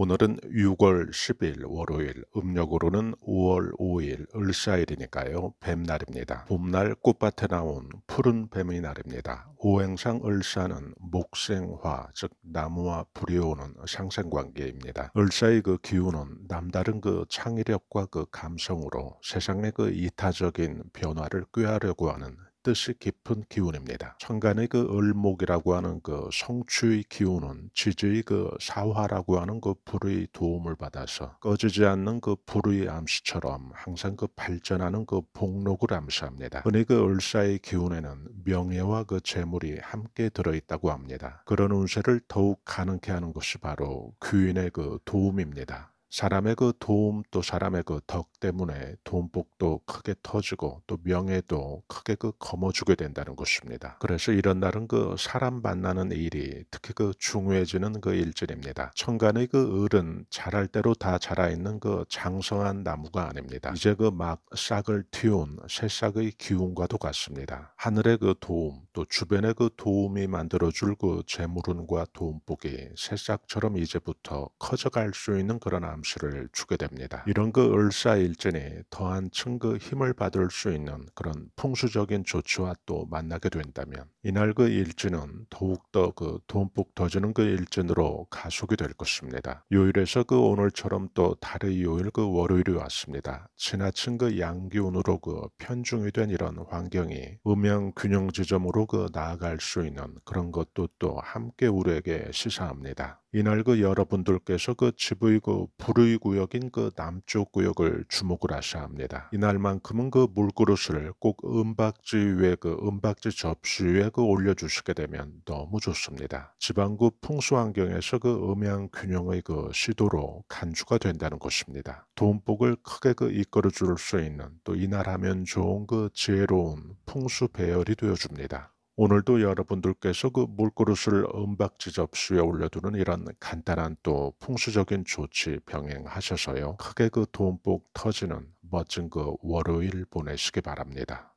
오늘은 6월 10일 월요일, 음력으로는 5월 5일 을사일이니까요. 뱀날입니다. 봄날 꽃밭에 나온 푸른 뱀의 날입니다. 오행상 을사는 목생화, 즉 나무와 불이 오는 상생관계입니다. 을사의 그 기운은 남다른 그 창의력과 그 감성으로 세상의 그 이타적인 변화를 꾀하려고 하는 뜻이 깊은 기운입니다. 천간의 그 을목이라고 하는 그성추의 기운은 지지의 그 사화라고 하는 그 불의 도움을 받아서 꺼지지 않는 그 불의 암시처럼 항상 그 발전하는 그 복록을 암시합니다. 흔히 그 을사의 기운에는 명예와 그 재물이 함께 들어있다고 합니다. 그런 운세를 더욱 가능케 하는 것이 바로 귀인의 그 도움입니다. 사람의 그 도움 또 사람의 그 덕 때문에 돈복도 크게 터지고 또 명예도 크게 그 거머쥐게 된다는 것입니다. 그래서 이런 날은 그 사람 만나는 일이 특히 그 중요해지는 그일절입니다 천간의 그 을은 자랄 대로 다 자라있는 그 장성한 나무가 아닙니다. 이제 그 막 싹을 틔운 새싹의 기운과도 같습니다. 하늘의 그 도움 또 주변의 그 도움이 만들어줄 그 재물운과 돈복이 새싹처럼 이제부터 커져갈 수 있는 그런 감수를 주게 됩니다. 이런 그을사일전에 더한 층 그 힘을 받을 수 있는 그런 풍수적인 조치와 또 만나게 된다면 이날 그 일진은 더욱더 그 돈뿍 터지는 그 일진으로 가속이 될 것입니다. 요일에서 그 오늘처럼 또 달의 요일 그 월요일이 왔습니다. 지나친 그 양기운으로 그 편중이 된 이런 환경이 음양 균형 지점으로 그 나아갈 수 있는 그런 것도 또 함께 우리에게 시사합니다. 이날 그 여러분들께서 그 지부의 그 불의 구역인 그 남쪽 구역을 주목을 하셔야 합니다. 이날만큼은 그 물그릇을 꼭 은박지 위에 그 은박지 접시 위에 그 올려주시게 되면 너무 좋습니다. 지방구 풍수 환경에서 그 음양 균형의 그 시도로 간주가 된다는 것입니다. 돈복을 크게 그 이끌어 줄 수 있는 또 이날 하면 좋은 그 지혜로운 풍수 배열이 되어줍니다. 오늘도 여러분들께서 그 물그릇을 은박지 접수에 올려두는 이런 간단한 또 풍수적인 조치 병행하셔서요. 크게 그 돈복 터지는 멋진 그 월요일 보내시기 바랍니다.